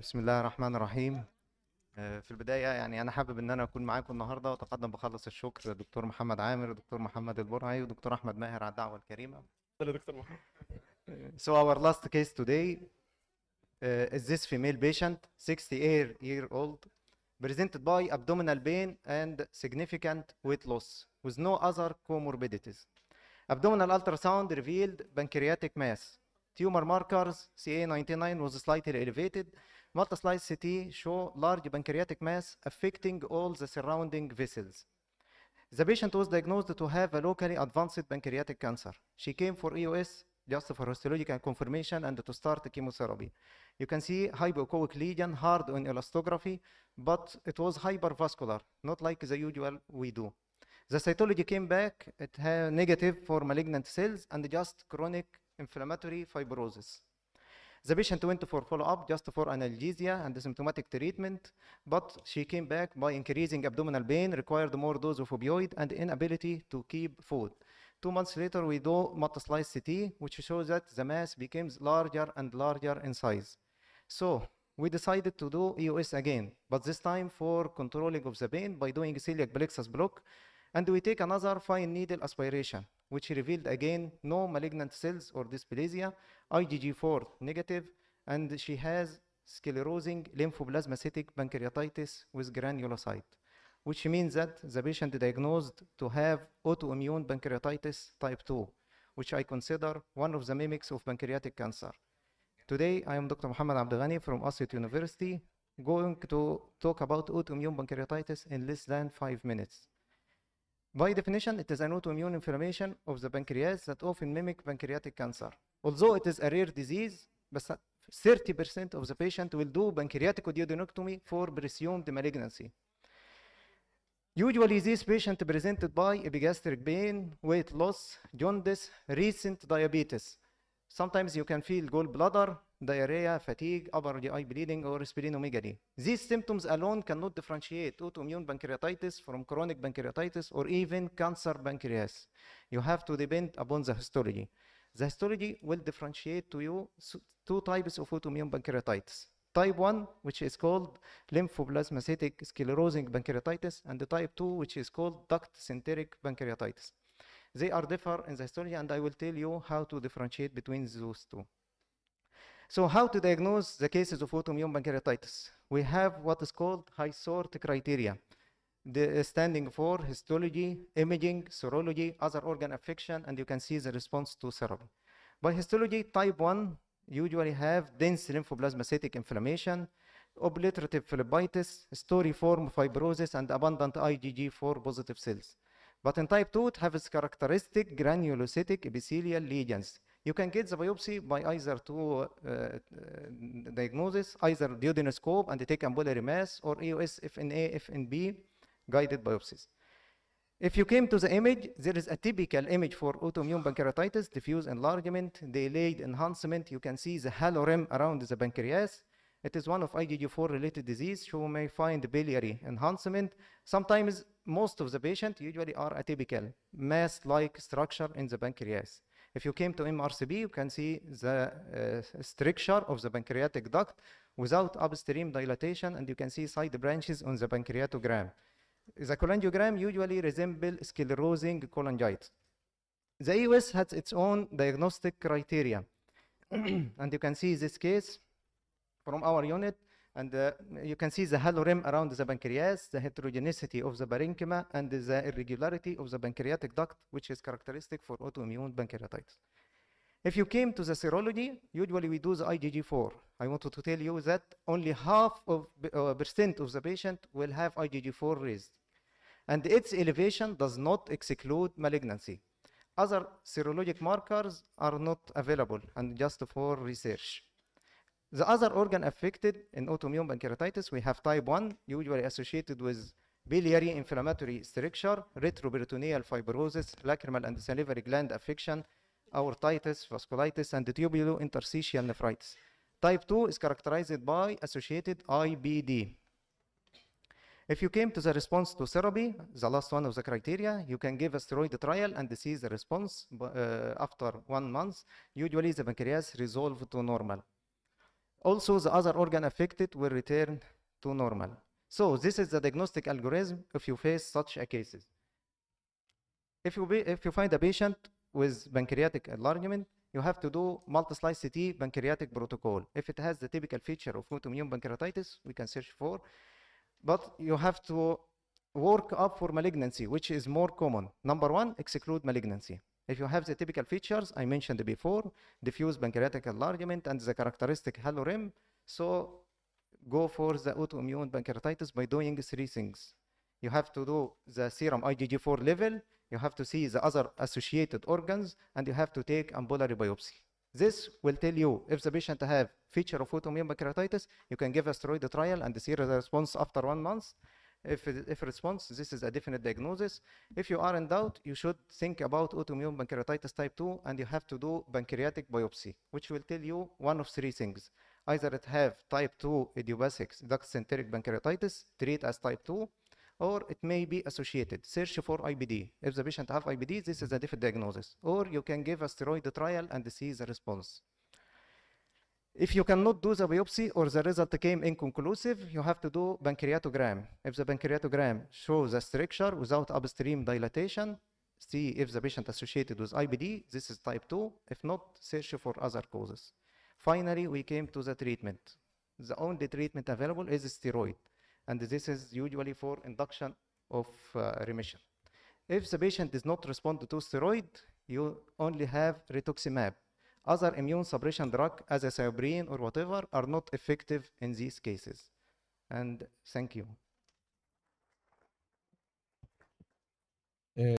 بسم الله الرحمن الرحيم في البداية يعني أنا حابب إن أنا أكون معاكم النهاردة وأتقدم بخلص الشكر لدكتور محمد عامر ودكتور محمد البرعي ودكتور أحمد ماهر على الدعوة الكريمة. تفضل يا دكتور محمد. So our last case today uh, is this female patient 68 year old presented by abdominal pain and significant weight loss with no other comorbidities. Abdominal ultrasound revealed pancreatic mass. Tumor markers CA99 was slightly elevated Multislice slice CT show large pancreatic mass affecting all the surrounding vessels. The patient was diagnosed to have a locally advanced pancreatic cancer. She came for EOS just for histological confirmation and to start chemotherapy. You can see hypoechoic lesion, hard on elastography, but it was hypervascular, not like the usual we do. The cytology came back, it had negative for malignant cells and just chronic inflammatory fibrosis. The patient went for follow-up just for analgesia and symptomatic treatment, but she came back by increasing abdominal pain, required more dose of opioid, and inability to keep food. Two months later, we do multi-slice CT, which shows that the mass becomes larger and larger in size. So we decided to do EOS again, but this time for controlling of the pain by doing celiac plexus block and we take another fine needle aspiration, which revealed again no malignant cells or dysplasia, IgG4 negative, and she has sclerosing lymphoplasmacytic pancreatitis with granulocyte, which means that the patient diagnosed to have autoimmune pancreatitis type 2, which I consider one of the mimics of pancreatic cancer. Today, I am Dr. Muhammad Abdelghani from Asset University, going to talk about autoimmune pancreatitis in less than five minutes. By definition, it is an autoimmune inflammation of the pancreas that often mimic pancreatic cancer. Although it is a rare disease, 30% of the patient will do pancreatic duodenectomy for presumed malignancy. Usually, these patients presented by epigastric pain, weight loss, jaundice, recent diabetes. Sometimes you can feel gallbladder, diarrhea, fatigue, upper GI bleeding, or splenomegaly. These symptoms alone cannot differentiate autoimmune pancreatitis from chronic pancreatitis or even cancer pancreas. You have to depend upon the histology. The histology will differentiate to you two types of autoimmune pancreatitis. Type 1, which is called lymphoplasmacytic sclerosing pancreatitis, and the type 2, which is called duct-centric pancreatitis. They are different in the histology, and I will tell you how to differentiate between those two. So how to diagnose the cases of autoimmune pancreatitis? We have what is called high sort criteria, the, uh, standing for histology, imaging, serology, other organ affection, and you can see the response to therapy. By histology, type 1 usually have dense lymphoplasmacytic inflammation, obliterative phlebitis, storiform fibrosis, and abundant IgG4 positive cells. But in type 2, it has characteristic granulocytic epithelial lesions. You can get the biopsy by either two uh, uh, diagnosis, either duodenoscope and take ambulatory mass or EOS FNA, FNB guided biopsies. If you came to the image, there is a typical image for autoimmune pancreatitis, diffuse enlargement, delayed enhancement. You can see the halo rim around the pancreas. It is one of IgG4 related disease. You may find biliary enhancement. Sometimes most of the patient usually are atypical, mass-like structure in the pancreas. If you came to MRCB, you can see the uh, stricture of the pancreatic duct without upstream dilatation, and you can see side branches on the pancreatogram. The cholangiogram usually resemble sclerosing cholangitis. The US has its own diagnostic criteria. and you can see this case from our unit, and uh, you can see the halo rim around the pancreas, the heterogeneity of the parenchyma, and the irregularity of the pancreatic duct, which is characteristic for autoimmune pancreatitis. If you came to the serology, usually we do the IgG4. I wanted to tell you that only half of uh, percent of the patient will have IgG4 raised. And its elevation does not exclude malignancy. Other serologic markers are not available and just for research. The other organ affected in autoimmune pancreatitis, we have type 1, usually associated with biliary inflammatory stricture, retroperitoneal fibrosis, lacrimal and salivary gland affection, aortitis, vasculitis, and tubulointerstitial nephritis. Type 2 is characterized by associated IBD. If you came to the response to therapy, the last one of the criteria, you can give a steroid trial and see the response uh, after one month. Usually the pancreas resolved to normal. Also, the other organ affected will return to normal. So this is the diagnostic algorithm if you face such a cases. If you, be, if you find a patient with pancreatic enlargement, you have to do multi-slice CT pancreatic protocol. If it has the typical feature of autoimmune pancreatitis, we can search for. But you have to work up for malignancy, which is more common. Number one, exclude malignancy. If you have the typical features I mentioned before, diffuse pancreatic enlargement and the characteristic halo rim, so go for the autoimmune pancreatitis by doing three things. You have to do the serum IgG4 level, you have to see the other associated organs, and you have to take ambulatory biopsy. This will tell you if the patient have feature of autoimmune pancreatitis, you can give a steroid trial and see the response after one month. If, if response, this is a definite diagnosis. If you are in doubt, you should think about autoimmune pancreatitis type 2 and you have to do pancreatic biopsy, which will tell you one of three things. Either it have type 2 idiopathic duct-centric pancreatitis, treat as type 2, or it may be associated. Search for IBD. If the patient have IBD, this is a different diagnosis. Or you can give a steroid trial and see the response. If you cannot do the biopsy or the result came inconclusive, you have to do pancreatogram. If the pancreatogram shows a stricture without upstream dilatation, see if the patient associated with IBD, this is type 2. If not, search for other causes. Finally, we came to the treatment. The only treatment available is steroid, and this is usually for induction of uh, remission. If the patient does not respond to steroid, you only have rituximab, other immune suppression drug as a cybrine or whatever are not effective in these cases. And thank you. Uh,